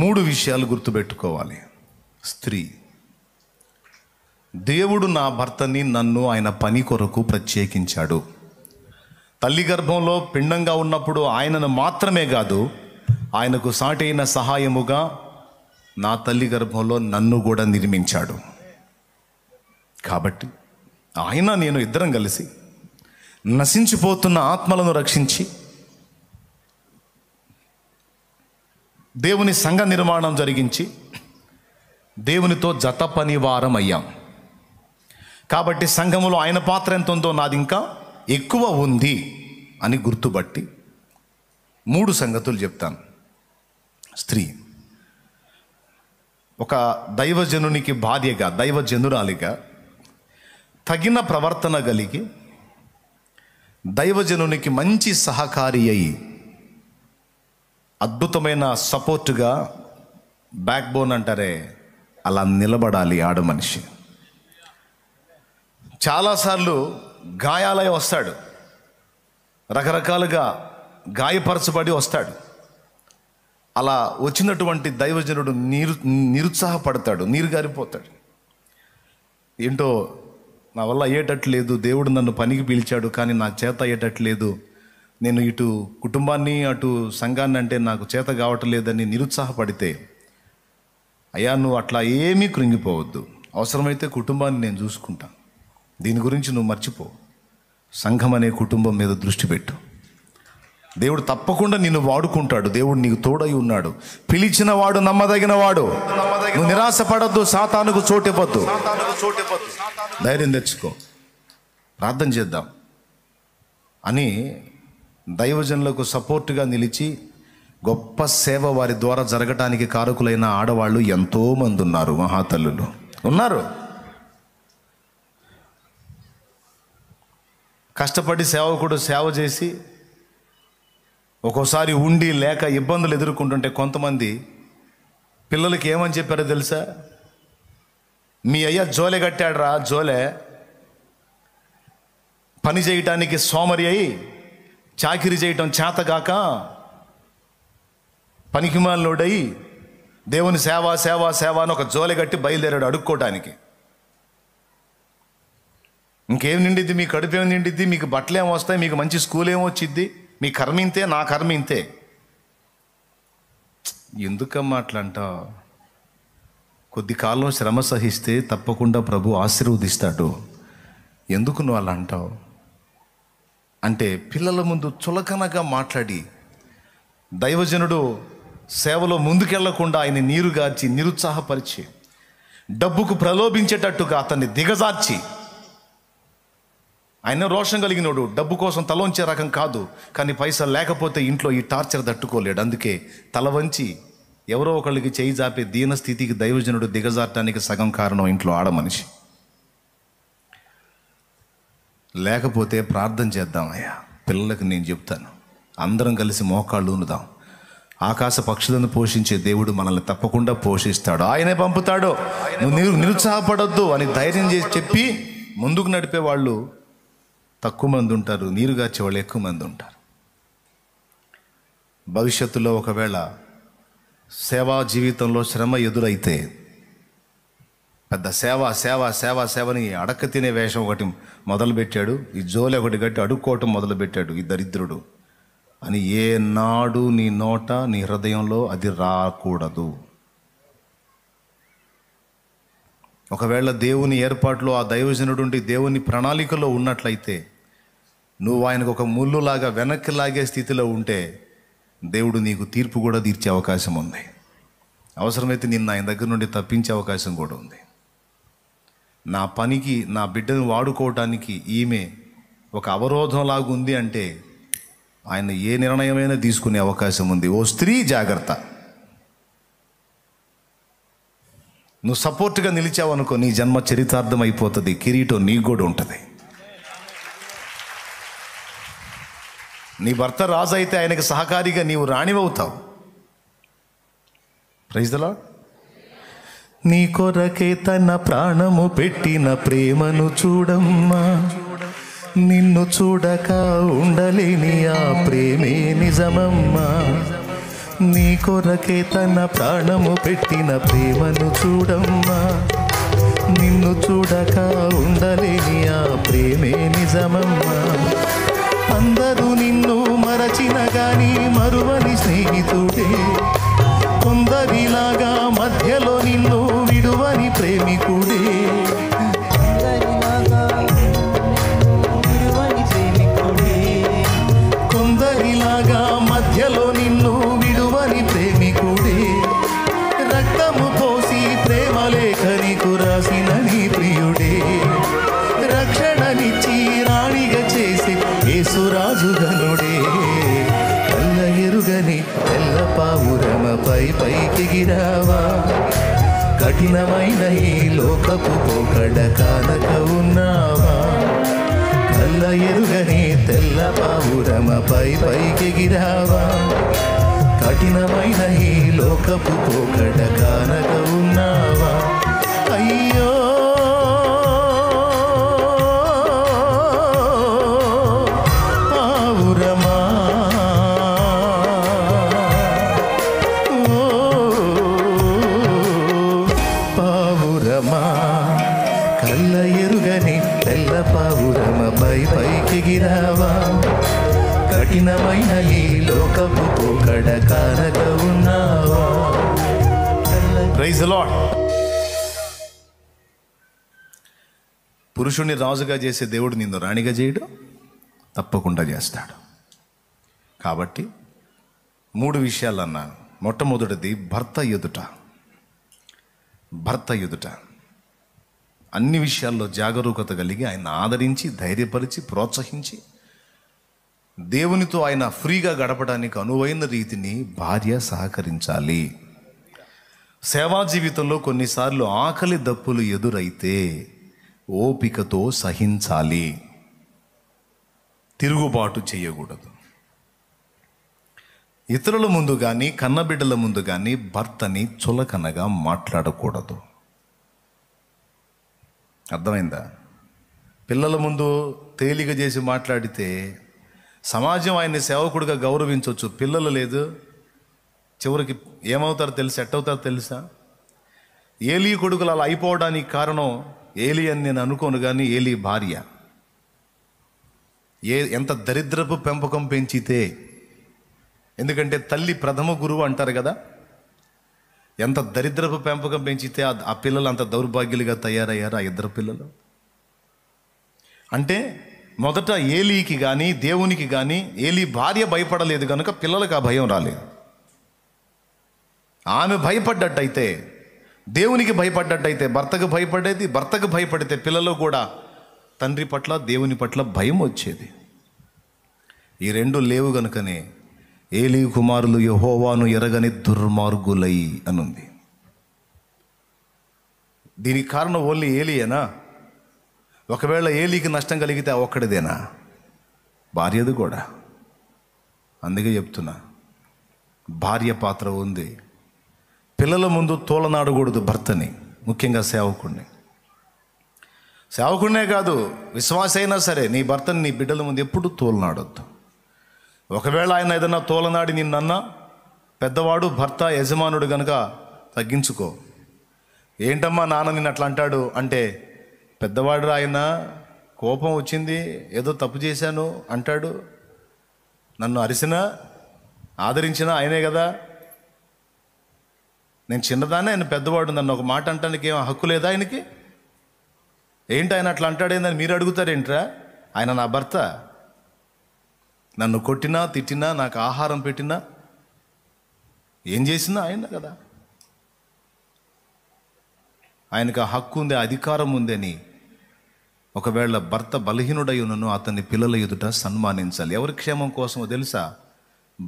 మూడు విషయాలు గుర్తుపెట్టుకోవాలి స్త్రీ దేవుడు నా భర్తని నన్ను ఆయన పని కొరకు ప్రత్యేకించాడు తల్లి గర్భంలో పిండంగా ఉన్నప్పుడు ఆయనను మాత్రమే కాదు ఆయనకు సాటైన సహాయముగా నా తల్లి గర్భంలో నన్ను కూడా నిర్మించాడు కాబట్టి ఆయన నేను ఇద్దరం కలిసి నశించిపోతున్న ఆత్మలను రక్షించి దేవుని సంఘ నిర్మాణం జరిగించి దేవునితో జత పనివారం అయ్యాం కాబట్టి సంఘములో ఆయన పాత్ర ఎంత ఉందో నాది ఇంకా ఎక్కువ ఉంది అని గుర్తుపట్టి మూడు సంగతులు చెప్తాను స్త్రీ ఒక దైవజనునికి భార్యగా దైవజనురాలిగా తగిన ప్రవర్తన కలిగి దైవజనునికి మంచి సహకారి అయి అద్భుతమైన సపోర్ట్గా బ్యాక్ బోన్ అంటారే అలా నిలబడాలి ఆడ మనిషి చాలాసార్లు గాయాలై వస్తాడు రకరకాలుగా గాయపరచబడి వస్తాడు అలా వచ్చినటువంటి దైవజనుడు నిరు నిరుత్సాహపడతాడు నీరుగారిపోతాడు ఏంటో నా వల్ల అయ్యేటట్లేదు దేవుడు నన్ను పనికి పిలిచాడు కానీ నా చేత అయ్యేటట్లేదు నేను ఇటు కుటుంబాన్ని అటు సంఘాన్ని అంటే నాకు చేత కావటం లేదని నిరుత్సాహపడితే అయ్యా నువ్వు అట్లా ఏమీ కృంగిపోవద్దు అవసరమైతే కుటుంబాన్ని నేను చూసుకుంటా దీని గురించి నువ్వు మర్చిపో సంఘం అనే కుటుంబం మీద దృష్టి పెట్టు దేవుడు తప్పకుండా నిన్ను వాడుకుంటాడు దేవుడు నీకు తోడై ఉన్నాడు పిలిచిన వాడు నమ్మదగిన వాడు నువ్వు నిరాశపడద్దు సాతానుకు చోటివ్వద్దు ధైర్యం తెచ్చుకో ప్రార్థన చేద్దాం అని దైవజనులకు సపోర్టుగా నిలిచి గొప్ప సేవ వారి ద్వారా జరగటానికి కారకులైన ఆడవాళ్ళు ఎంతోమంది ఉన్నారు మహాతల్లులు ఉన్నారు కష్టపడి సేవకుడు సేవ చేసి ఒక్కోసారి ఉండి లేక ఇబ్బందులు ఎదుర్కొంటుంటే కొంతమంది పిల్లలకి ఏమని చెప్పారో తెలుసా మీ అయ్య జోలే కట్టాడు రా జోలే పని చేయటానికి సోమరి అయి చాకిరి చేయటం చేతగాక పనికిమాలనుడై దేవుని సేవ సేవ సేవ అని ఒక జోలి కట్టి బయలుదేరాడు అడుక్కోవటానికి ఇంకేం నిండిద్ది మీ కడుపు ఏం నిండిద్ది మీకు బట్టలు ఏం వస్తాయి మీకు మంచి స్కూల్ ఏం వచ్చిద్ది మీ కర్మ ఇంతే నా కర్మ ఇంతే ఎందుకమ్మా అట్లా కొద్ది కాలం శ్రమ సహిస్తే తప్పకుండా ప్రభు ఆశీర్వదిస్తాడు ఎందుకు నువ్వు అలా అంటావు అంటే పిల్లల ముందు చులకనగా మాట్లాడి దైవజనుడు సేవలో ముందుకెళ్లకుండా ఆయన నీరుగార్చి నిరుత్సాహపరిచి డబ్బుకు ప్రలోభించేటట్టుగా అతన్ని దిగజార్చి ఆయన రోషం కలిగినోడు డబ్బు కోసం తలోంచే రకం కాదు కానీ పైసలు లేకపోతే ఇంట్లో ఈ టార్చర్ తట్టుకోలేడు అందుకే తల వంచి ఎవరో ఒకళ్ళకి చేయి జాపే దీనస్థితికి దైవజనుడు దిగజార్టానికి సగం కారణం ఇంట్లో ఆడమనిషి లేకపోతే ప్రార్థన చేద్దామయ్యా పిల్లలకు నేను చెప్తాను అందరం కలిసి మోకాళ్ళు ఉందాం ఆకాశ పక్షులను పోషించే దేవుడు మనల్ని తప్పకుండా పోషిస్తాడు ఆయనే పంపుతాడు నువ్వు నిరుత్సాహపడద్దు అని ధైర్యం చేసి చెప్పి ముందుకు నడిపే వాళ్ళు తక్కువ మంది ఉంటారు నీరు గాచే వాళ్ళు ఎక్కువ మంది ఉంటారు భవిష్యత్తులో ఒకవేళ సేవా జీవితంలో శ్రమ ఎదురైతే పెద్ద సేవ సేవ సేవ సేవని అడక్క తినే వేషం ఒకటి మొదలుపెట్టాడు ఈ జోలి ఒకటి కట్టి అడుక్కోవటం మొదలుపెట్టాడు ఈ దరిద్రుడు అని ఏనాడు నీ నోట నీ హృదయంలో అది రాకూడదు ఒకవేళ దేవుని ఏర్పాట్లో ఆ దైవజనుడు దేవుని ప్రణాళికలో ఉన్నట్లయితే నువ్వు ఆయనకు ఒక ముళ్ళులాగా వెనక్కి లాగే స్థితిలో ఉంటే దేవుడు నీకు తీర్పు కూడా తీర్చే అవకాశం ఉంది అవసరమైతే నిన్న ఆయన దగ్గర నుండి తప్పించే అవకాశం కూడా ఉంది నా పనికి నా బిడ్డను వాడుకోవటానికి ఈమె ఒక అవరోధంలాగా ఉంది అంటే ఆయన ఏ నిర్ణయమైనా తీసుకునే అవకాశం ఉంది ఓ స్త్రీ జాగ్రత్త నువ్వు సపోర్ట్గా నిలిచావనుకో నీ జన్మ చరితార్థం అయిపోతుంది కిరీటం నీకు కూడా ఉంటుంది నీ భర్త రాజు అయితే ఆయనకు సహకారిగా నీవు రాణివవుతావు ప్రైజ్ దలా నీ కొరకే తన ప్రాణము పెట్టిన ప్రేమను చూడమ్మా నిన్ను చూడక ఉండలేని ఆ ప్రేమే నిజమమ్మా నీ కొరకే తన ప్రాణము పెట్టిన ప్రేమను చూడమ్మా నిన్ను చూడక ఉండలేని ఆ ప్రేమే నిజమమ్మా అందరూ నిన్ను మరచిన గాని మరువని స్నేహితుడే కొందరిలాగా మధ్యలో తిరిగిరావా కఠినమైన ఈ లోకపు పోకడ కానక ఉన్నావా కళ్ళ ఎరుగని తెల్ల పావురమపై పైకెగిరావా కఠినమైన ఈ లోకపు పోకడ కానక ఉన్నావా పురుషుణ్ణి రాజుగా చేసే దేవుడు నిన్ను రాణిగా చేయడు తప్పకుండా చేస్తాడు కాబట్టి మూడు విషయాలు అన్నాను మొట్టమొదటిది భర్త ఎదుట భర్త ఎదుట అన్ని విషయాల్లో జాగరూకత కలిగి ఆయన ఆదరించి ధైర్యపరిచి ప్రోత్సహించి దేవునితో ఆయన ఫ్రీగా గడపడానికి అనువైన రీతిని భార్య సహకరించాలి సేవా జీవితంలో కొన్నిసార్లు ఆకలి దప్పులు ఎదురైతే ఓపికతో సహించాలి తిరుగుబాటు చేయకూడదు ఇతరుల ముందు కానీ కన్నబిడ్డల ముందు కానీ భర్తని చులకనగా మాట్లాడకూడదు అర్థమైందా పిల్లల ముందు తేలిక చేసి మాట్లాడితే సమాజం ఆయన్ని సేవకుడిగా గౌరవించవచ్చు పిల్లలు లేదు చివరికి ఏమవుతారో తెలుసా ఎట్టవుతారో తెలుసా ఏలీ కొడుకులు అలా అయిపోవడానికి కారణం ఏలి అని నేను అనుకోను కానీ ఏలి భార్య ఏ ఎంత దరిద్రపు పెంపకం పెంచితే ఎందుకంటే తల్లి ప్రథమ గురువు అంటారు కదా ఎంత దరిద్రపు పెంపకం పెంచితే ఆ పిల్లలు అంత దౌర్భాగ్యులుగా తయారయ్యారు ఆ ఇద్దరు పిల్లలు అంటే మొదట ఏలీకి కానీ దేవునికి కానీ ఏలీ భార్య భయపడలేదు కనుక పిల్లలకు ఆ భయం రాలేదు ఆమె భయపడ్డట్టయితే దేవునికి భయపడ్డట్టయితే భర్తకు భయపడేది భర్తకు భయపడితే పిల్లలు కూడా తండ్రి పట్ల దేవుని పట్ల భయం వచ్చేది ఈ రెండు లేవు గనుకనే ఏలీ కుమారులు యహోవాను ఎరగని దుర్మార్గులై అనుంది దీనికి కారణం ఓన్లీ ఏలియేనా ఒకవేళ ఏలీకి నష్టం కలిగితే ఒక్కడిదేనా భార్యది కూడా అందుకే చెప్తున్నా భార్య పాత్ర ఉంది పిల్లల ముందు తోలనాడకూడదు భర్తని ముఖ్యంగా సేవకుడిని సేవకుడినే కాదు విశ్వాస అయినా సరే నీ భర్తని నీ బిడ్డల ముందు ఎప్పుడు తోలనాడొద్దు ఒకవేళ ఆయన ఏదైనా తోలనాడి నిన్నన్నా పెద్దవాడు భర్త యజమానుడు కనుక తగ్గించుకో ఏంటమ్మా నాన్న నిన్న అట్లా అంటాడు అంటే పెద్దవాడు ఆయన కోపం వచ్చింది ఏదో తప్పు చేశాను అంటాడు నన్ను అరిసినా ఆదరించిన ఆయనే కదా నేను చిన్నదానే ఆయన పెద్దవాడు నన్ను ఒక మాట అంటానికి ఏం హక్కు లేదా ఆయనకి ఏంటి ఆయన అట్లా అంటాడేందని మీరు అడుగుతారేంట్రా ఆయన నా భర్త నన్ను కొట్టినా తిట్టినా నాకు ఆహారం పెట్టినా ఏం చేసినా ఆయన కదా ఆయనకు ఆ హక్కు ఉంది అధికారం ఉందని ఒకవేళ భర్త బలహీనుడయ్యునను అతన్ని పిల్లల ఎదుట సన్మానించాలి ఎవరి క్షేమం కోసమో తెలుసా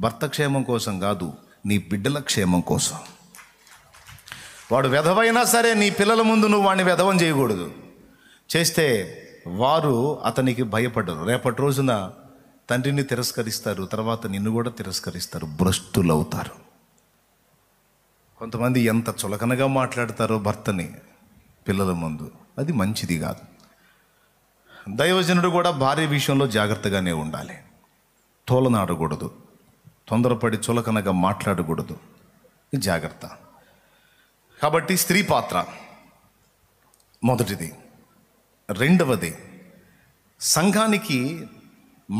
భర్త క్షేమం కోసం కాదు నీ బిడ్డల క్షేమం కోసం వాడు వెధవైనా సరే నీ పిల్లల ముందు నువ్వు వాడిని వెధవం చేయకూడదు చేస్తే వారు అతనికి భయపడరు రేపటి రోజున తండ్రిని తిరస్కరిస్తారు తర్వాత నిన్ను కూడా తిరస్కరిస్తారు భ్రష్టులవుతారు కొంతమంది ఎంత చులకనగా మాట్లాడతారో భర్తని పిల్లల ముందు అది మంచిది కాదు దైవజనుడు కూడా భార్య విషయంలో జాగ్రత్తగానే ఉండాలి తోలనాడకూడదు తొందరపడి చులకనగా మాట్లాడకూడదు జాగ్రత్త కాబట్టి స్త్రీ పాత్ర మొదటిది రెండవది సంఘానికి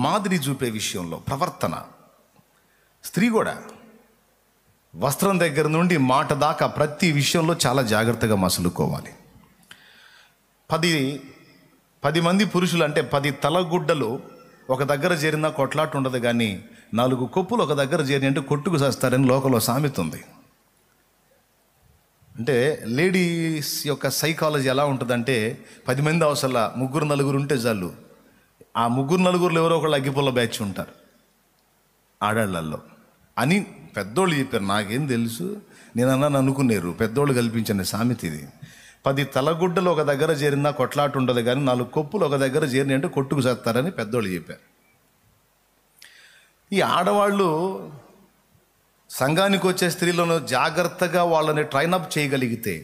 మాదిరి చూపే విషయంలో ప్రవర్తన స్త్రీ కూడా వస్త్రం దగ్గర నుండి మాట దాకా ప్రతి విషయంలో చాలా జాగ్రత్తగా మసులుకోవాలి పది పది మంది పురుషులు అంటే పది తలగుడ్డలు ఒక దగ్గర చేరినా కొట్లాట ఉండదు కానీ నాలుగు కొప్పులు ఒక దగ్గర చేరి అంటే కొట్టుకు చేస్తారని లోకంలో సామెత ఉంది అంటే లేడీస్ యొక్క సైకాలజీ ఎలా ఉంటుందంటే పది మంది అవసరం ముగ్గురు నలుగురు ఉంటే చాలు ఆ ముగ్గురు నలుగురులో ఎవరో ఒకళ్ళు అగ్గిపుల్ల బ్యాచ్ ఉంటారు ఆడాళ్ళల్లో అని పెద్దోళ్ళు చెప్పారు నాకేం తెలుసు నేను అన్నాను అనుకున్నారు పెద్దోళ్ళు కల్పించిన సామెత ఇది పది తలగుడ్డలు ఒక దగ్గర చేరిందా కొట్లాట ఉండదు కానీ నాలుగు కొప్పులు ఒక దగ్గర చేరిన అంటే కొట్టుకు చేస్తారని పెద్దోళ్ళు చెప్పారు ఈ ఆడవాళ్ళు సంఘానికి వచ్చే స్త్రీలను జాగ్రత్తగా వాళ్ళని ట్రైనప్ చేయగలిగితే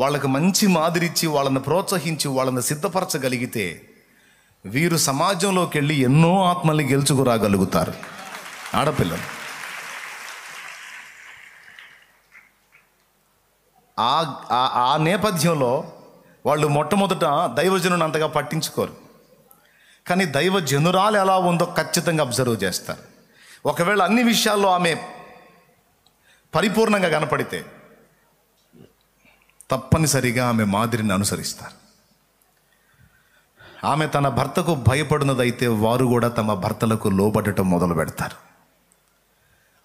వాళ్ళకి మంచి మాదిరిచ్చి వాళ్ళని ప్రోత్సహించి వాళ్ళని సిద్ధపరచగలిగితే వీరు సమాజంలోకి వెళ్ళి ఎన్నో ఆత్మల్ని గెలుచుకురాగలుగుతారు ఆడపిల్లలు ఆ ఆ నేపథ్యంలో వాళ్ళు మొట్టమొదట దైవజనుని అంతగా పట్టించుకోరు కానీ దైవ జనురాలు ఎలా ఉందో ఖచ్చితంగా అబ్జర్వ్ చేస్తారు ఒకవేళ అన్ని విషయాల్లో ఆమె పరిపూర్ణంగా కనపడితే తప్పనిసరిగా ఆమె మాదిరిని అనుసరిస్తారు ఆమె తన భర్తకు భయపడినదైతే వారు కూడా తమ భర్తలకు లోబడటం మొదలు పెడతారు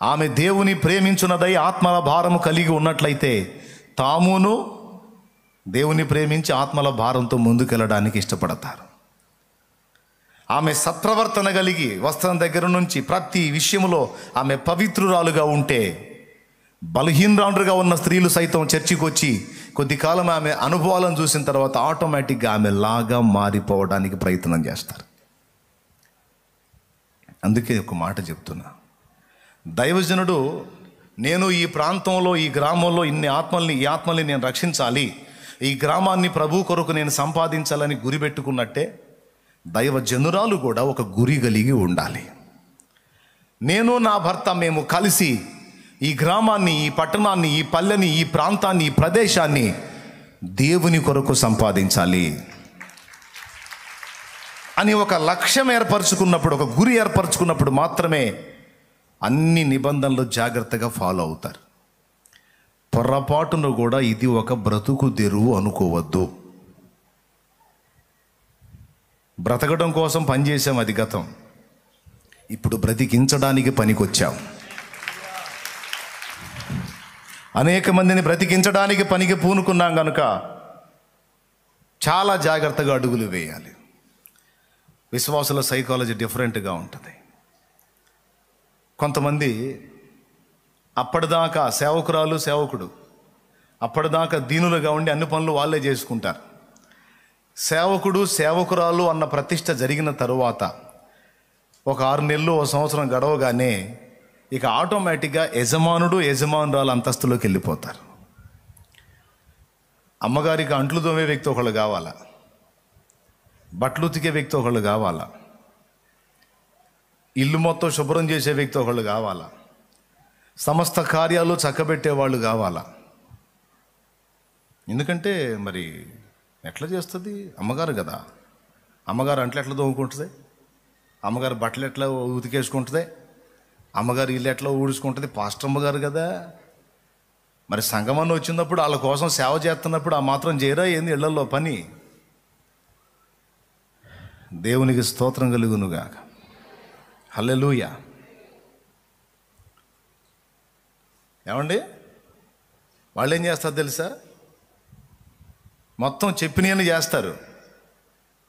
ఆమె దేవుని ప్రేమించున్నదై ఆత్మల భారము కలిగి ఉన్నట్లయితే తామును దేవుని ప్రేమించి ఆత్మల భారంతో ముందుకెళ్ళడానికి ఇష్టపడతారు ఆమె సత్ప్రవర్తన కలిగి వస్త్రం దగ్గర నుంచి ప్రతి విషయంలో ఆమె పవిత్రురాలుగా ఉంటే బలహీనరాండ్రుగా ఉన్న స్త్రీలు సైతం చర్చికి వచ్చి కొద్ది కాలం ఆమె అనుభవాలను చూసిన తర్వాత ఆటోమేటిక్గా ఆమె లాగా మారిపోవడానికి ప్రయత్నం చేస్తారు అందుకే ఒక మాట చెప్తున్నా దైవజనుడు నేను ఈ ప్రాంతంలో ఈ గ్రామంలో ఇన్ని ఆత్మల్ని ఈ ఆత్మల్ని నేను రక్షించాలి ఈ గ్రామాన్ని ప్రభు కొరకు నేను సంపాదించాలని గురిపెట్టుకున్నట్టే దైవ జనురాలు కూడా ఒక గురి కలిగి ఉండాలి నేను నా భర్త మేము కలిసి ఈ గ్రామాన్ని ఈ పట్టణాన్ని ఈ పల్లెని ఈ ప్రాంతాన్ని ఈ ప్రదేశాన్ని దేవుని కొరకు సంపాదించాలి అని ఒక లక్ష్యం ఏర్పరచుకున్నప్పుడు ఒక గురి ఏర్పరచుకున్నప్పుడు మాత్రమే అన్ని నిబంధనలు జాగ్రత్తగా ఫాలో అవుతారు పొరపాటును కూడా ఇది ఒక బ్రతుకు తెరువు అనుకోవద్దు బ్రతకడం కోసం పనిచేసాం అది గతం ఇప్పుడు బ్రతికించడానికి పనికొచ్చాం అనేక మందిని బ్రతికించడానికి పనికి పూనుకున్నాం కనుక చాలా జాగ్రత్తగా అడుగులు వేయాలి విశ్వాసుల సైకాలజీ డిఫరెంట్గా ఉంటుంది కొంతమంది అప్పటిదాకా సేవకురాలు సేవకుడు అప్పటిదాకా దీనులుగా ఉండి అన్ని పనులు వాళ్ళే చేసుకుంటారు సేవకుడు సేవకురాలు అన్న ప్రతిష్ట జరిగిన తరువాత ఒక ఆరు నెలలు ఒక సంవత్సరం గడవగానే ఇక ఆటోమేటిక్గా యజమానుడు యజమానురాలు అంతస్తులోకి వెళ్ళిపోతారు అమ్మగారికి అంట్లు తోమే వ్యక్తి ఒకళ్ళు కావాలా బట్టలు ఉతికే వ్యక్తి ఒకళ్ళు కావాలా ఇల్లు మొత్తం శుభ్రం చేసే వ్యక్తి ఒకళ్ళు కావాలా సమస్త కార్యాలు చక్కబెట్టేవాళ్ళు కావాలా ఎందుకంటే మరి ఎట్లా చేస్తుంది అమ్మగారు కదా అమ్మగారు అంట్లు ఎట్లా దోముకుంటుంది అమ్మగారు బట్టలు ఎట్లా ఉతికేసుకుంటుంది అమ్మగారు ఇల్లు ఎట్లా ఊడ్చుకుంటుంది పాస్టర్ అమ్మగారు కదా మరి సంగమాన్ని వచ్చినప్పుడు వాళ్ళ కోసం సేవ చేస్తున్నప్పుడు ఆ మాత్రం చేయరా ఏంది ఇళ్లలో పని దేవునికి స్తోత్రం కలుగునుగాక హల్లెలూయ ఏమండి వాళ్ళు ఏం చేస్తారు తెలుసా మొత్తం చెప్పినని చేస్తారు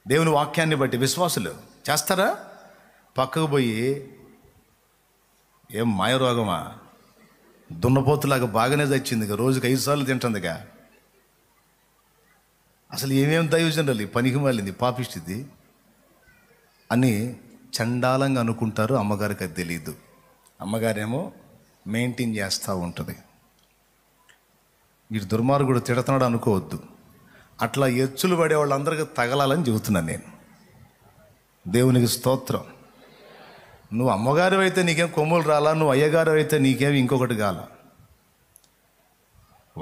దేవుని వాక్యాన్ని బట్టి విశ్వాసులు చేస్తారా పక్కకు పోయి ఏం మాయరోగమా దున్నపోతులాగా బాగానే ఇక రోజుకి ఐదు సార్లు తింటుందిగా అసలు ఏమేం దయోజనాలు పనికి మళ్ళీ పాపిష్టిది అని చండాలంగా అనుకుంటారు అమ్మగారికి అది తెలియదు అమ్మగారేమో మెయింటైన్ చేస్తూ ఉంటుంది వీడు దుర్మార్గుడు తిడుతున్నాడు అనుకోవద్దు అట్లా ఎచ్చులు పడే వాళ్ళందరికీ తగలాలని చెబుతున్నాను నేను దేవునికి స్తోత్రం నువ్వు అమ్మగారు అయితే నీకేం కొమ్ములు రాలా నువ్వు అయ్యగారు అయితే నీకేం ఇంకొకటి కాల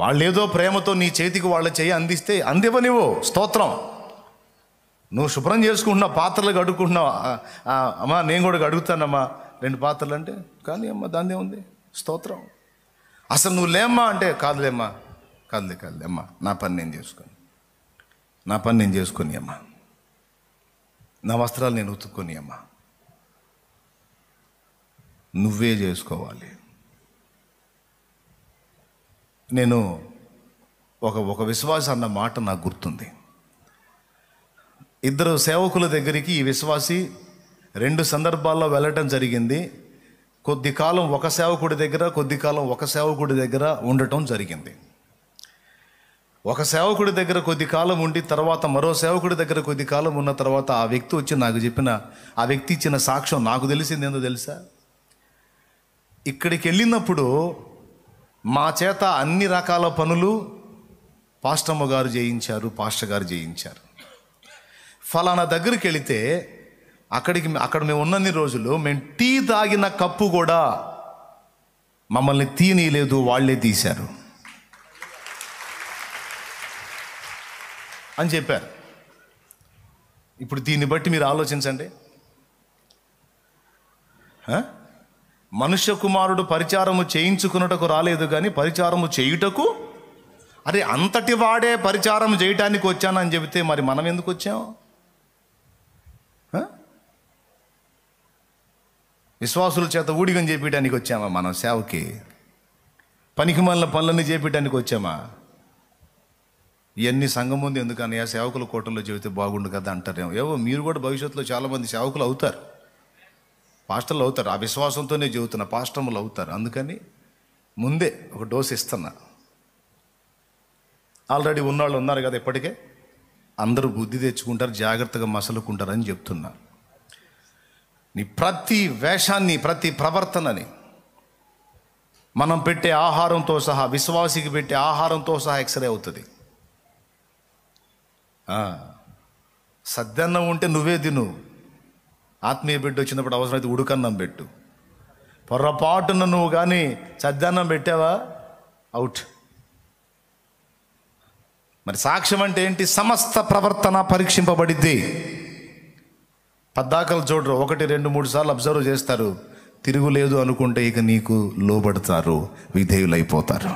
వాళ్ళేదో ప్రేమతో నీ చేతికి వాళ్ళ చేయి అందిస్తే నువ్వు స్తోత్రం నువ్వు శుభ్రం చేసుకుంటున్నావు పాత్రలు కడుక్కుంటున్నావు అమ్మా నేను కూడా కడుగుతానమ్మా రెండు పాత్రలు అంటే కానీ అమ్మ దాని ఉంది స్తోత్రం అసలు నువ్వు లేమ్మా అంటే కాదులేమ్మా కాదులే కాదులే అమ్మా నా పని నేను చేసుకోను నా పని నేను చేసుకుని అమ్మా నా వస్త్రాలు నేను ఉతుక్కొని అమ్మా నువ్వే చేసుకోవాలి నేను ఒక ఒక విశ్వాస అన్న మాట నాకు గుర్తుంది ఇద్దరు సేవకుల దగ్గరికి ఈ విశ్వాసి రెండు సందర్భాల్లో వెళ్ళటం జరిగింది కొద్ది కాలం ఒక సేవకుడి దగ్గర కొద్ది కాలం ఒక సేవకుడి దగ్గర ఉండటం జరిగింది ఒక సేవకుడి దగ్గర కొద్ది కాలం ఉండి తర్వాత మరో సేవకుడి దగ్గర కొద్ది కాలం ఉన్న తర్వాత ఆ వ్యక్తి వచ్చి నాకు చెప్పిన ఆ వ్యక్తి ఇచ్చిన సాక్ష్యం నాకు తెలిసింది ఏందో తెలుసా ఇక్కడికి వెళ్ళినప్పుడు మా చేత అన్ని రకాల పనులు పాస్టమ్మ గారు చేయించారు పాస్టర్ గారు చేయించారు ఫలానా దగ్గరికి వెళితే అక్కడికి అక్కడ మేము ఉన్నన్ని రోజులు మేము టీ తాగిన కప్పు కూడా మమ్మల్ని తీయనీయలేదు వాళ్ళే తీశారు అని చెప్పారు ఇప్పుడు దీన్ని బట్టి మీరు ఆలోచించండి మనుష్య కుమారుడు పరిచారము చేయించుకున్నటకు రాలేదు కానీ పరిచారము చేయుటకు అరే అంతటి వాడే పరిచారం చేయటానికి వచ్చానని చెబితే మరి మనం ఎందుకు వచ్చాం విశ్వాసుల చేత ఊడిగం చేపించడానికి వచ్చామా మనం సేవకి పనికిమాలిన పనులన్నీ చేపించడానికి వచ్చామా ఇవన్నీ సంఘం ఉంది ఎందుకని ఆ సేవకుల కూటంలో చెబితే బాగుండు కదా అంటారేమో ఏవో మీరు కూడా భవిష్యత్తులో చాలామంది సేవకులు అవుతారు పాస్టర్లు అవుతారు ఆ విశ్వాసంతోనే చెబుతున్న పాస్టర్లు అవుతారు అందుకని ముందే ఒక డోస్ ఇస్తున్నా ఆల్రెడీ ఉన్నవాళ్ళు ఉన్నారు కదా ఇప్పటికే అందరూ బుద్ధి తెచ్చుకుంటారు జాగ్రత్తగా మసలుకుంటారని చెప్తున్నా నీ ప్రతి వేషాన్ని ప్రతి ప్రవర్తనని మనం పెట్టే ఆహారంతో సహా విశ్వాసికి పెట్టే ఆహారంతో సహా ఎక్స్రే అవుతుంది సద్దన్నం ఉంటే నువ్వే తిను ఆత్మీయ బిడ్డ వచ్చినప్పుడు అవసరమైతే ఉడుకన్నం పెట్టు పొరపాటున నువ్వు కానీ సద్దన్నం పెట్టావా అవుట్ మరి సాక్ష్యం అంటే ఏంటి సమస్త ప్రవర్తన పరీక్షింపబడిద్ది పద్దాకలు చూడరు ఒకటి రెండు మూడు సార్లు అబ్జర్వ్ చేస్తారు తిరుగులేదు అనుకుంటే ఇక నీకు లోబడతారు విధేయులైపోతారు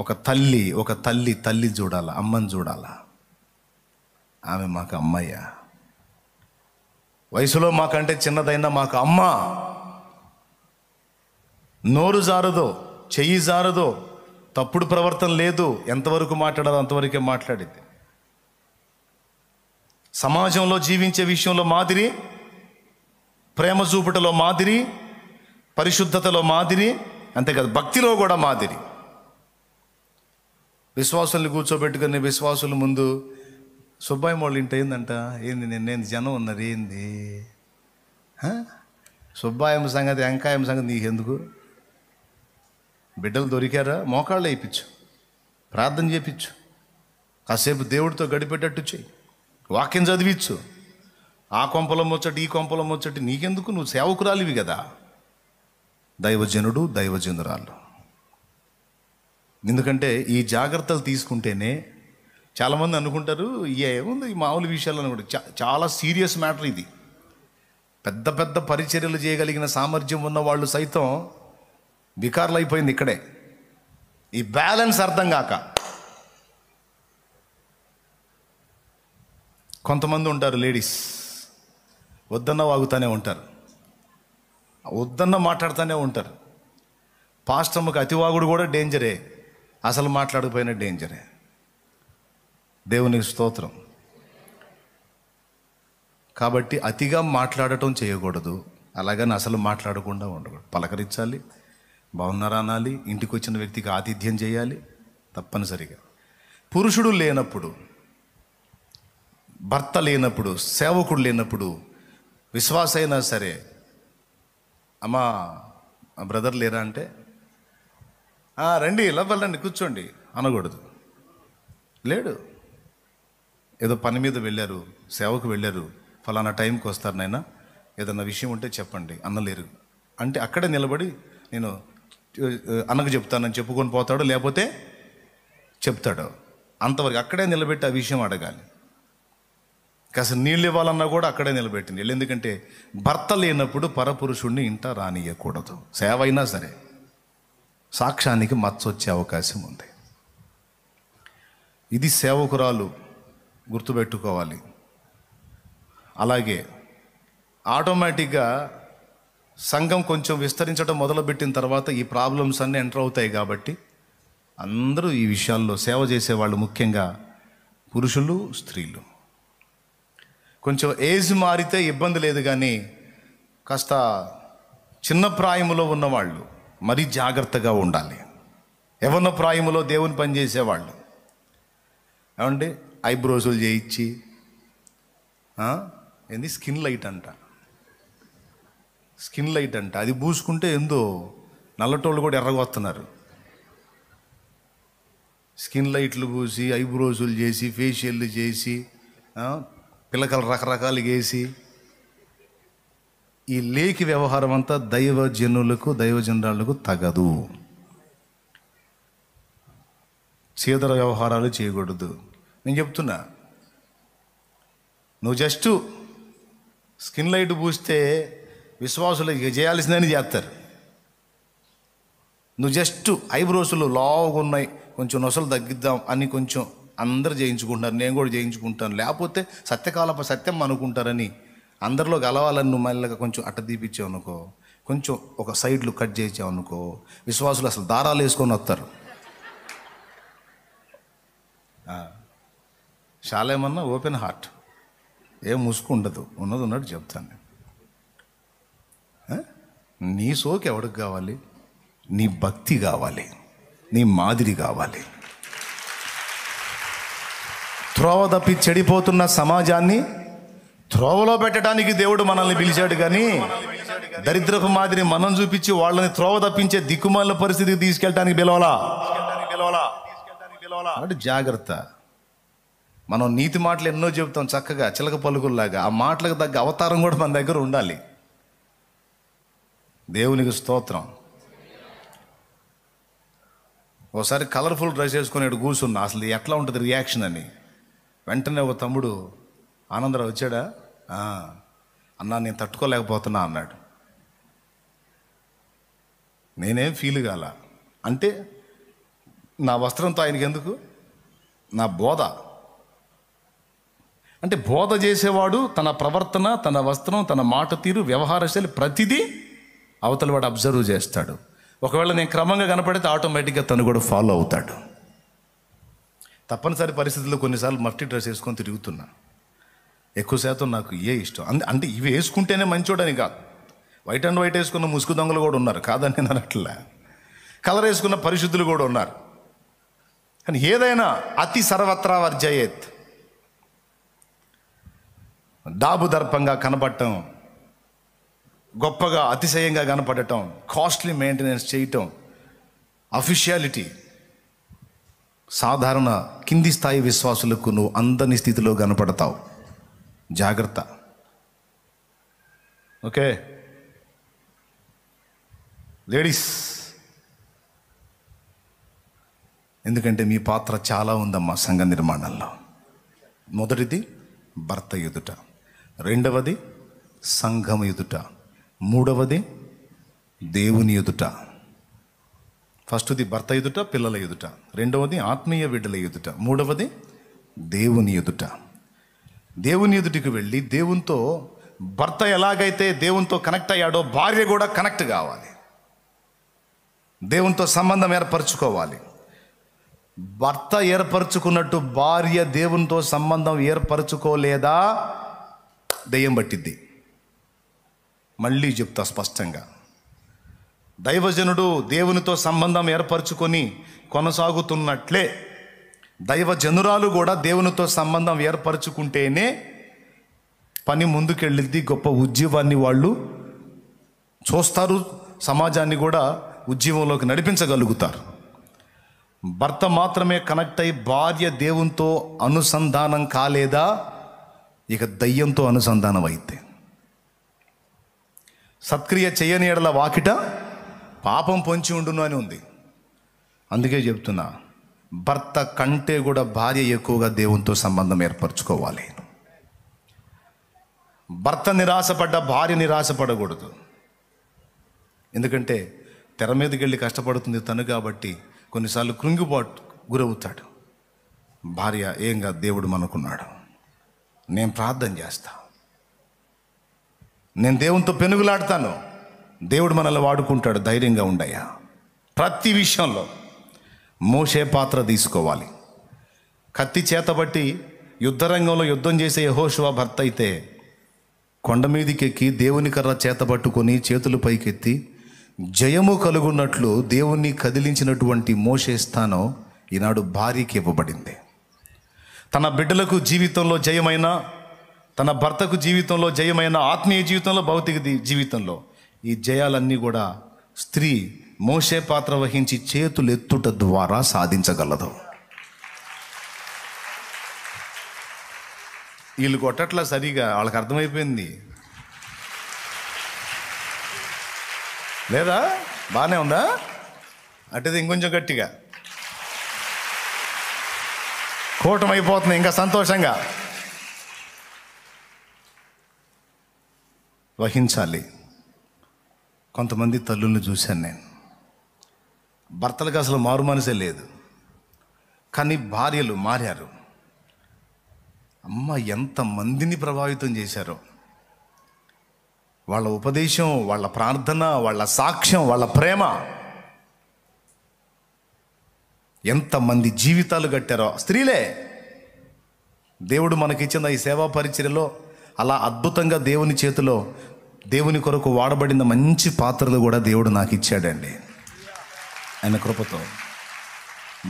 ఒక తల్లి ఒక తల్లి తల్లి చూడాలా అమ్మని చూడాలా ఆమె మాకు అమ్మయ్య వయసులో మాకంటే చిన్నదైనా మాకు అమ్మ నోరు జారదో చెయ్యి జారదో తప్పుడు ప్రవర్తన లేదు ఎంతవరకు మాట్లాడాలో అంతవరకే మాట్లాడింది సమాజంలో జీవించే విషయంలో మాదిరి ప్రేమ చూపుటలో మాదిరి పరిశుద్ధతలో మాదిరి అంతేకాదు భక్తిలో కూడా మాదిరి విశ్వాసుల్ని కూర్చోబెట్టుకుని విశ్వాసుల ముందు సుబ్బాయి వాళ్ళు ఇంట ఏందంట ఏంది నేను జనం ఉన్నారు ఏంది సుబ్బాయం సంగతి వెంకాయం సంగతి నీకెందుకు బిడ్డలు దొరికారా మోకాళ్ళు వేయించు ప్రార్థన చేయించు కాసేపు దేవుడితో గడిపెట్టట్టు చేయి వాక్యం చదివించు ఆ కొంపలం వచ్చట్టు ఈ కొంపలం వచ్చటి నీకెందుకు నువ్వు సేవకురాలివి కదా దైవజనుడు దైవజనురాలు ఎందుకంటే ఈ జాగ్రత్తలు తీసుకుంటేనే చాలామంది అనుకుంటారు ఏముంది ఈ మామూలు విషయాలు అనుకుంటారు చా చాలా సీరియస్ మ్యాటర్ ఇది పెద్ద పెద్ద పరిచర్యలు చేయగలిగిన సామర్థ్యం ఉన్న వాళ్ళు సైతం వికారులు అయిపోయింది ఇక్కడే ఈ బ్యాలెన్స్ అర్థం కాక కొంతమంది ఉంటారు లేడీస్ వద్దన్న వాగుతూనే ఉంటారు వద్దన్న మాట్లాడుతూనే ఉంటారు పాస్టమ్మకి అతివాగుడు కూడా డేంజరే అసలు మాట్లాడకపోయిన డేంజరే దేవునికి స్తోత్రం కాబట్టి అతిగా మాట్లాడటం చేయకూడదు అలాగని అసలు మాట్లాడకుండా ఉండకూడదు పలకరించాలి బాగున్నారా అనాలి ఇంటికి వచ్చిన వ్యక్తికి ఆతిథ్యం చేయాలి తప్పనిసరిగా పురుషుడు లేనప్పుడు భర్త లేనప్పుడు సేవకుడు లేనప్పుడు విశ్వాసైనా సరే అమ్మా బ్రదర్ లేరా అంటే రండి రండి కూర్చోండి అనకూడదు లేడు ఏదో పని మీద వెళ్ళారు సేవకు వెళ్ళారు ఫలానా టైంకి వస్తారు నాయన ఏదన్నా విషయం ఉంటే చెప్పండి అన్నలేరు అంటే అక్కడే నిలబడి నేను అన్నకు చెప్తానని చెప్పుకొని పోతాడు లేకపోతే చెప్తాడు అంతవరకు అక్కడే నిలబెట్టి ఆ విషయం అడగాలి కాస్త నీళ్ళు ఇవ్వాలన్నా కూడా అక్కడే నిలబెట్టింది ఎందుకంటే భర్త లేనప్పుడు పరపురుషుణ్ణి ఇంట రానియకూడదు సేవ అయినా సరే సాక్ష్యానికి మచ్చొచ్చే అవకాశం ఉంది ఇది సేవకురాలు గుర్తుపెట్టుకోవాలి అలాగే ఆటోమేటిక్గా సంఘం కొంచెం విస్తరించడం మొదలుపెట్టిన తర్వాత ఈ ప్రాబ్లమ్స్ అన్నీ ఎంటర్ అవుతాయి కాబట్టి అందరూ ఈ విషయాల్లో సేవ చేసేవాళ్ళు ముఖ్యంగా పురుషులు స్త్రీలు కొంచెం ఏజ్ మారితే ఇబ్బంది లేదు కానీ కాస్త చిన్న ప్రాయములో ఉన్నవాళ్ళు మరీ జాగ్రత్తగా ఉండాలి ఎవరిన ప్రాయములో దేవుని పనిచేసేవాళ్ళు చేసేవాళ్ళు ఏమండి ఐబ్రోసులు చేయించి ఏంది స్కిన్ లైట్ అంట స్కిన్ లైట్ అంట అది పూసుకుంటే ఏందో నల్లటోళ్ళు కూడా ఎర్రగొస్తున్నారు స్కిన్ లైట్లు పూసి ఐబ్రోసులు చేసి ఫేషియల్ చేసి పిల్లకలు రకరకాలు వేసి ఈ లేఖి వ్యవహారం అంతా దైవజనులకు దైవజనురాలకు తగదు చేదర వ్యవహారాలు చేయకూడదు నేను చెప్తున్నా నువ్వు జస్ట్ స్కిన్ లైట్ పూస్తే విశ్వాసులు చేయాల్సిందని చేస్తారు నువ్వు జస్ట్ ఐబ్రోస్లు లావుగా ఉన్నాయి కొంచెం నొసలు తగ్గిద్దాం అని కొంచెం అందరు చేయించుకుంటున్నారు నేను కూడా చేయించుకుంటాను లేకపోతే సత్యకాలప సత్యం అనుకుంటారని అందరిలో కలవాలని నువ్వు మళ్ళీ కొంచెం అట్ట తీపిచ్చావు అనుకో కొంచెం ఒక సైడ్లు కట్ చేసావు అనుకో విశ్వాసులు అసలు దారాలు వేసుకొని వస్తారు శాలేమన్నా ఓపెన్ హార్ట్ ఏం ముసుగు ఉండదు ఉన్నది ఉన్నట్టు చెప్తాను నేను నీ సోకి ఎవడికి కావాలి నీ భక్తి కావాలి నీ మాదిరి కావాలి త్రోవ తప్పి చెడిపోతున్న సమాజాన్ని త్రోవలో పెట్టడానికి దేవుడు మనల్ని పిలిచాడు కానీ దరిద్రపు మాదిరి మనం చూపించి వాళ్ళని త్రోవ తప్పించే దిక్కుమాల పరిస్థితికి తీసుకెళ్ళడానికి పిలవలా అంటే జాగ్రత్త మనం నీతి మాటలు ఎన్నో చెబుతాం చక్కగా చిలక పలుకుల్లాగా ఆ మాటలకు తగ్గ అవతారం కూడా మన దగ్గర ఉండాలి దేవునికి స్తోత్రం ఒకసారి కలర్ఫుల్ డ్రెస్ వేసుకుని కూర్చున్నా అసలు ఎట్లా ఉంటుంది రియాక్షన్ అని వెంటనే ఒక తమ్ముడు ఆనందరావు వచ్చాడా అన్నా నేను తట్టుకోలేకపోతున్నా అన్నాడు నేనేం ఫీల్ కాల అంటే నా వస్త్రంతో ఆయనకి ఎందుకు నా బోధ అంటే బోధ చేసేవాడు తన ప్రవర్తన తన వస్త్రం తన మాట తీరు వ్యవహార శైలి ప్రతిదీ అవతల వాడు అబ్జర్వ్ చేస్తాడు ఒకవేళ నేను క్రమంగా కనపడితే ఆటోమేటిక్గా తను కూడా ఫాలో అవుతాడు తప్పనిసరి పరిస్థితుల్లో కొన్నిసార్లు మఫ్టీ డ్రెస్ వేసుకొని తిరుగుతున్నా ఎక్కువ శాతం నాకు ఏ ఇష్టం అంటే అంటే ఇవి వేసుకుంటేనే మంచోడని కాదు వైట్ అండ్ వైట్ వేసుకున్న ముసుగు దొంగలు కూడా ఉన్నారు కాదని నేను అనట్లే కలర్ వేసుకున్న పరిశుద్ధులు కూడా ఉన్నారు కానీ ఏదైనా అతి సర్వత్రా వర్జయేత్ డాబు దర్పంగా కనపడటం గొప్పగా అతిశయంగా కనపడటం కాస్ట్లీ మెయింటెనెన్స్ చేయటం అఫిషియాలిటీ సాధారణ కింది స్థాయి విశ్వాసులకు నువ్వు అందని స్థితిలో కనపడతావు జాగ్రత్త ఓకే లేడీస్ ఎందుకంటే మీ పాత్ర చాలా ఉందమ్మా సంఘ నిర్మాణంలో మొదటిది భర్త ఎదుట రెండవది సంఘం ఎదుట మూడవది దేవుని ఎదుట ఫస్ట్ది భర్త ఎదుట పిల్లల ఎదుట రెండవది ఆత్మీయ బిడ్డల ఎదుట మూడవది దేవుని ఎదుట దేవుని ఎదుటికి వెళ్ళి దేవునితో భర్త ఎలాగైతే దేవునితో కనెక్ట్ అయ్యాడో భార్య కూడా కనెక్ట్ కావాలి దేవునితో సంబంధం ఏర్పరచుకోవాలి భర్త ఏర్పరచుకున్నట్టు భార్య దేవునితో సంబంధం ఏర్పరచుకోలేదా దయ్యం పట్టిద్ది మళ్ళీ చెప్తా స్పష్టంగా దైవజనుడు దేవునితో సంబంధం ఏర్పరచుకొని కొనసాగుతున్నట్లే దైవ జనురాలు కూడా దేవునితో సంబంధం ఏర్పరచుకుంటేనే పని ముందుకెళ్ళింది గొప్ప ఉద్యమాన్ని వాళ్ళు చూస్తారు సమాజాన్ని కూడా ఉద్యమంలోకి నడిపించగలుగుతారు భర్త మాత్రమే కనెక్ట్ అయి భార్య దేవునితో అనుసంధానం కాలేదా ఇక దయ్యంతో అనుసంధానం అయితే సత్క్రియ చేయని ఎడల వాకిట పాపం పొంచి ఉండును అని ఉంది అందుకే చెప్తున్నా భర్త కంటే కూడా భార్య ఎక్కువగా దేవునితో సంబంధం ఏర్పరచుకోవాలి భర్త నిరాశపడ్డ భార్య నిరాశపడకూడదు ఎందుకంటే తెర మీదకి వెళ్ళి కష్టపడుతుంది తను కాబట్టి కొన్నిసార్లు కృంగిపాటు గురవుతాడు భార్య ఏంగా దేవుడు మనకున్నాడు నేను ప్రార్థన చేస్తా నేను దేవునితో పెనుగులాడతాను దేవుడు మనల్ని వాడుకుంటాడు ధైర్యంగా ఉండయా ప్రతి విషయంలో మోసే పాత్ర తీసుకోవాలి కత్తి చేతబట్టి యుద్ధరంగంలో యుద్ధం చేసే యహోశివ భర్త అయితే కొండ మీదికెక్కి దేవుని కర్ర చేతబట్టుకొని చేతులు పైకెత్తి జయము కలుగున్నట్లు దేవుణ్ణి కదిలించినటువంటి మోసే స్థానం ఈనాడు భార్యకి ఇవ్వబడింది తన బిడ్డలకు జీవితంలో జయమైన తన భర్తకు జీవితంలో జయమైన ఆత్మీయ జీవితంలో భౌతిక జీవితంలో ఈ జయాలన్నీ కూడా స్త్రీ మోసే పాత్ర వహించి చేతులెత్తుట ద్వారా సాధించగలదు వీళ్ళు కొట్టట్లా సరిగా వాళ్ళకి అర్థమైపోయింది లేదా బాగానే ఉందా అంటే ఇంకొంచెం గట్టిగా కూటమైపోతుంది ఇంకా సంతోషంగా వహించాలి కొంతమంది తల్లుల్ని చూశాను నేను భర్తలకు అసలు మారు మనసే లేదు కానీ భార్యలు మారారు అమ్మ ఎంతమందిని ప్రభావితం చేశారో వాళ్ళ ఉపదేశం వాళ్ళ ప్రార్థన వాళ్ళ సాక్ష్యం వాళ్ళ ప్రేమ ఎంతమంది జీవితాలు కట్టారో స్త్రీలే దేవుడు మనకిచ్చిన ఈ సేవా పరిచర్యలో అలా అద్భుతంగా దేవుని చేతిలో దేవుని కొరకు వాడబడిన మంచి పాత్రలు కూడా దేవుడు నాకు ఇచ్చాడండి ఆయన కృపతో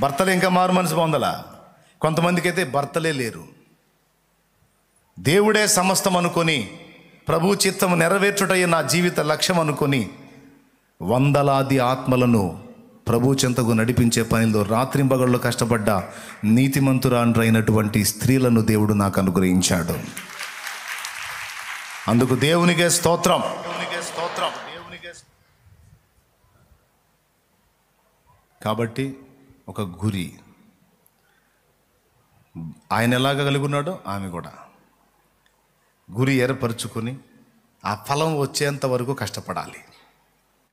భర్తలు ఇంకా మారు మనసు పొందలా కొంతమందికి అయితే భర్తలే లేరు దేవుడే సమస్తం అనుకొని ప్రభు చిత్తం నెరవేర్చుటయ్యే నా జీవిత లక్ష్యం అనుకొని వందలాది ఆత్మలను ప్రభు చెంతకు నడిపించే పనిలో రాత్రింబగళ్ళు కష్టపడ్డ నీతిమంతురాండ్రైనటువంటి స్త్రీలను దేవుడు నాకు అనుగ్రహించాడు అందుకు దేవునికే స్తోత్రం దేవునికే స్తోత్రం కాబట్టి ఒక గురి ఆయన ఎలాగ కలిగి ఉన్నాడో ఆమె కూడా గురి ఏర్పరచుకొని ఆ ఫలం వచ్చేంత వరకు కష్టపడాలి